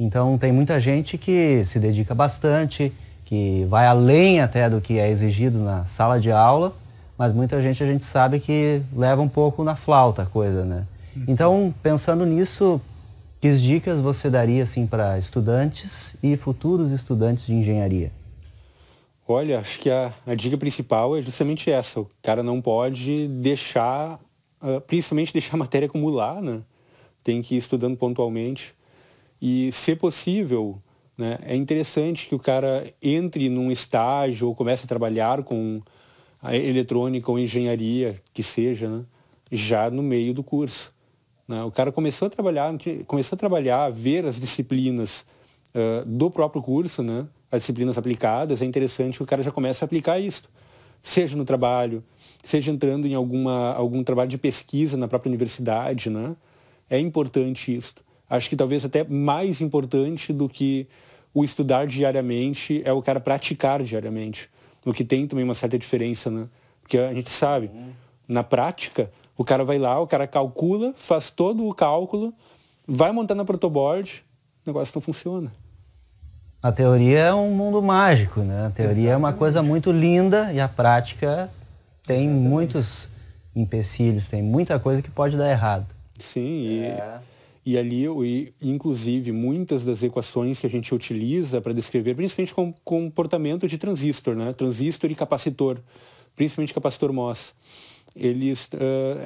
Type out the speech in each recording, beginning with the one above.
Então tem muita gente que se dedica bastante, que vai além até do que é exigido na sala de aula, mas muita gente a gente sabe que leva um pouco na flauta a coisa, né? Uhum. Então, pensando nisso, que dicas você daria assim para estudantes e futuros estudantes de engenharia? Olha, acho que a, a dica principal é justamente essa. O cara não pode deixar, ah, principalmente deixar a matéria acumular, né? Tem que ir estudando pontualmente e, se possível, né, é interessante que o cara entre num estágio ou comece a trabalhar com a eletrônica ou engenharia, que seja, né, já no meio do curso. Né? O cara começou a trabalhar, começou a trabalhar, a ver as disciplinas uh, do próprio curso, né, as disciplinas aplicadas, é interessante que o cara já comece a aplicar isso, seja no trabalho, seja entrando em alguma, algum trabalho de pesquisa na própria universidade. Né? É importante isso acho que talvez até mais importante do que o estudar diariamente é o cara praticar diariamente. O que tem também uma certa diferença, né? Porque a gente sabe, uhum. na prática, o cara vai lá, o cara calcula, faz todo o cálculo, vai montar na protoboard, o negócio não funciona. A teoria é um mundo mágico, né? A teoria Exatamente. é uma coisa muito linda e a prática tem Exatamente. muitos empecilhos, tem muita coisa que pode dar errado. Sim, e... É e ali, inclusive, muitas das equações que a gente utiliza para descrever, principalmente com comportamento de transistor, né? transistor e capacitor, principalmente capacitor MOS, eles, uh,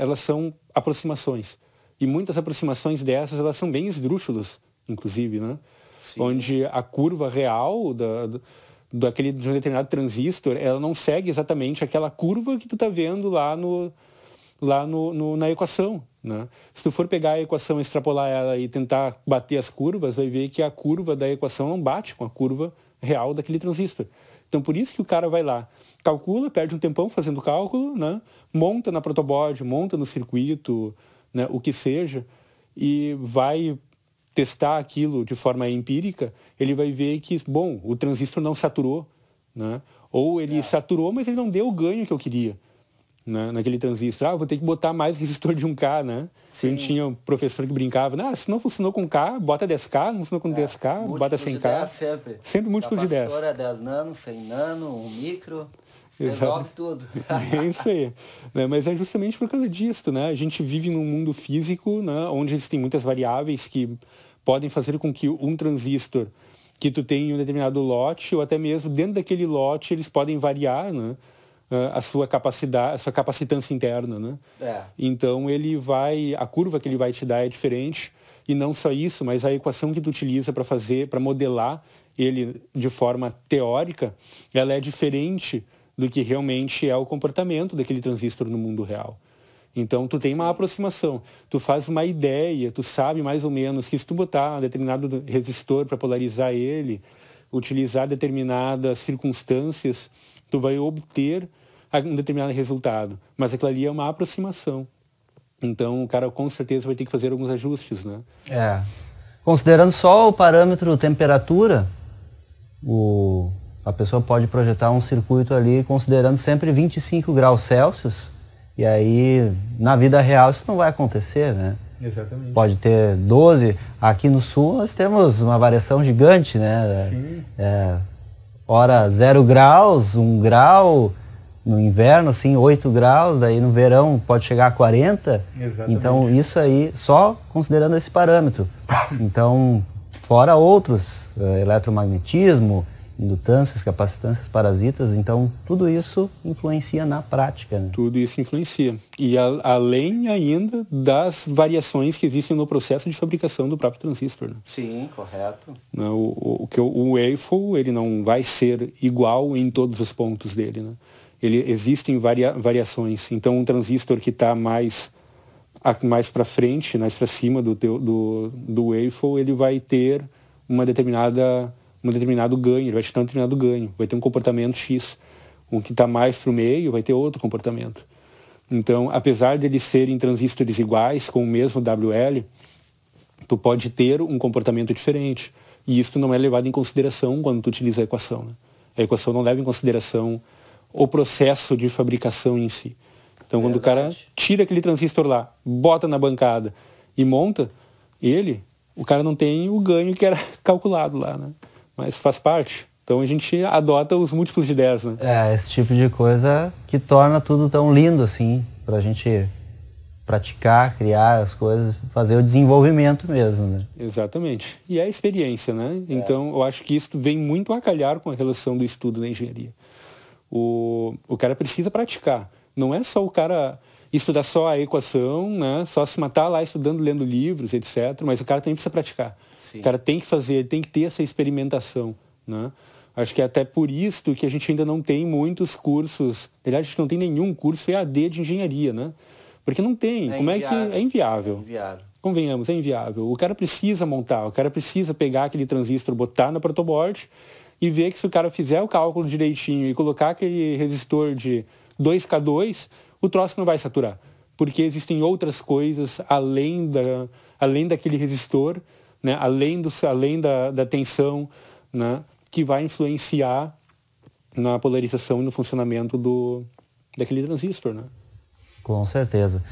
elas são aproximações. E muitas aproximações dessas, elas são bem esdrúxulas, inclusive, né? Sim. onde a curva real da, da, daquele, de um determinado transistor, ela não segue exatamente aquela curva que tu está vendo lá, no, lá no, no na equação. Né? Se tu for pegar a equação, extrapolar ela e tentar bater as curvas, vai ver que a curva da equação não bate com a curva real daquele transistor. Então, por isso que o cara vai lá, calcula, perde um tempão fazendo cálculo, né? monta na protoboard, monta no circuito, né? o que seja, e vai testar aquilo de forma empírica, ele vai ver que, bom, o transistor não saturou, né? ou ele é. saturou, mas ele não deu o ganho que eu queria na, né, naquele transistor. Ah, vou ter que botar mais resistor de 1K, né? Sim. A gente tinha um professor que brincava, ah, se não funcionou com K, bota 10K, não funcionou com é, 10K, bota 100K. De 10 sempre. Sempre múltiplo de 10. A 10 nano, 100 nano, 1 micro. Exato. Resolve tudo. é isso aí. Né? Mas é justamente por causa disso, né? A gente vive num mundo físico, né? onde existem muitas variáveis que podem fazer com que um transistor que tu tem em um determinado lote, ou até mesmo dentro daquele lote, eles podem variar, né? Ah, a sua capacidade, a sua capacitância interna, né? É. Então ele vai, a curva que ele vai te dar é diferente e não só isso, mas a equação que tu utiliza para fazer, para modelar ele de forma teórica, ela é diferente do que realmente é o comportamento daquele transistor no mundo real. Então tu tem uma aproximação, tu faz uma ideia, tu sabe mais ou menos que se tu botar um determinado resistor para polarizar ele, utilizar determinadas circunstâncias tu vai obter um determinado resultado, mas aquilo ali é uma aproximação. Então o cara com certeza vai ter que fazer alguns ajustes, né? É. Considerando só o parâmetro temperatura, o, a pessoa pode projetar um circuito ali considerando sempre 25 graus Celsius, e aí na vida real isso não vai acontecer, né? Exatamente. Pode ter 12. Aqui no sul nós temos uma variação gigante, né? Sim. É, hora zero graus, um grau, no inverno, assim, 8 graus, daí no verão pode chegar a 40. Exatamente. Então, isso aí, só considerando esse parâmetro. Então, fora outros, uh, eletromagnetismo, indutâncias, capacitâncias, parasitas. Então, tudo isso influencia na prática. Né? Tudo isso influencia. E a, além ainda das variações que existem no processo de fabricação do próprio transistor. Né? Sim, correto. Né, o, o, o, o ele não vai ser igual em todos os pontos dele. Né? Ele, existem varia, variações. Então, um transistor que está mais mais para frente, mais para cima do, teu, do, do waffle, ele vai ter uma determinada um determinado ganho, ele vai te dar um determinado ganho, vai ter um comportamento X. Um que está mais para o meio vai ter outro comportamento. Então, apesar de eles serem transistores iguais, com o mesmo WL, tu pode ter um comportamento diferente. E isso não é levado em consideração quando tu utiliza a equação. Né? A equação não leva em consideração o processo de fabricação em si. Então, quando Verdade. o cara tira aquele transistor lá, bota na bancada e monta ele, o cara não tem o ganho que era calculado lá, né? mas faz parte. Então a gente adota os múltiplos de 10, né? É, esse tipo de coisa que torna tudo tão lindo assim, pra gente praticar, criar as coisas, fazer o desenvolvimento mesmo, né? Exatamente. E é a experiência, né? É. Então eu acho que isso vem muito a calhar com a relação do estudo da engenharia. O, o cara precisa praticar. Não é só o cara estudar só a equação, né? Só se matar lá estudando, lendo livros, etc. Mas o cara também precisa praticar. Sim. O cara tem que fazer, tem que ter essa experimentação, né? Acho que é até por isso que a gente ainda não tem muitos cursos. Aliás, a gente não tem nenhum curso EAD de engenharia, né? Porque não tem. É Como é inviável. é que é inviável? É inviável. Convenhamos, é inviável. O cara precisa montar, o cara precisa pegar aquele transistor, botar na protoboard e ver que se o cara fizer o cálculo direitinho e colocar aquele resistor de 2K2, o troço não vai saturar, porque existem outras coisas além, da, além daquele resistor, né? além, do, além da, da tensão, né? que vai influenciar na polarização e no funcionamento do, daquele transistor. Né? Com certeza.